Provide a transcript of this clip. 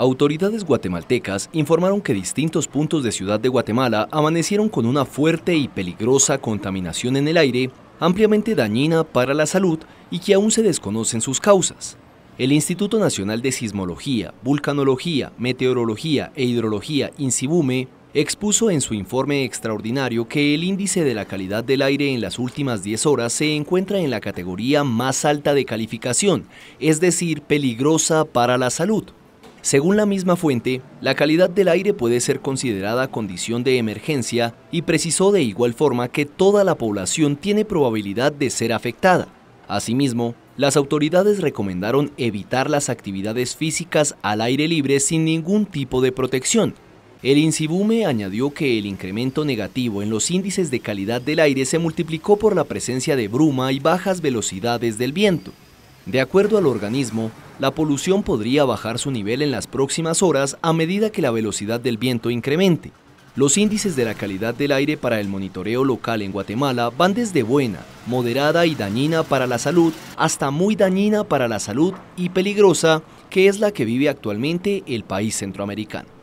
Autoridades guatemaltecas informaron que distintos puntos de Ciudad de Guatemala amanecieron con una fuerte y peligrosa contaminación en el aire, ampliamente dañina para la salud y que aún se desconocen sus causas. El Instituto Nacional de Sismología, Vulcanología, Meteorología e Hidrología, INSIBUME, expuso en su informe extraordinario que el índice de la calidad del aire en las últimas 10 horas se encuentra en la categoría más alta de calificación, es decir, peligrosa para la salud. Según la misma fuente, la calidad del aire puede ser considerada condición de emergencia y precisó de igual forma que toda la población tiene probabilidad de ser afectada. Asimismo, las autoridades recomendaron evitar las actividades físicas al aire libre sin ningún tipo de protección. El INSIBUME añadió que el incremento negativo en los índices de calidad del aire se multiplicó por la presencia de bruma y bajas velocidades del viento. De acuerdo al organismo, la polución podría bajar su nivel en las próximas horas a medida que la velocidad del viento incremente. Los índices de la calidad del aire para el monitoreo local en Guatemala van desde buena, moderada y dañina para la salud hasta muy dañina para la salud y peligrosa, que es la que vive actualmente el país centroamericano.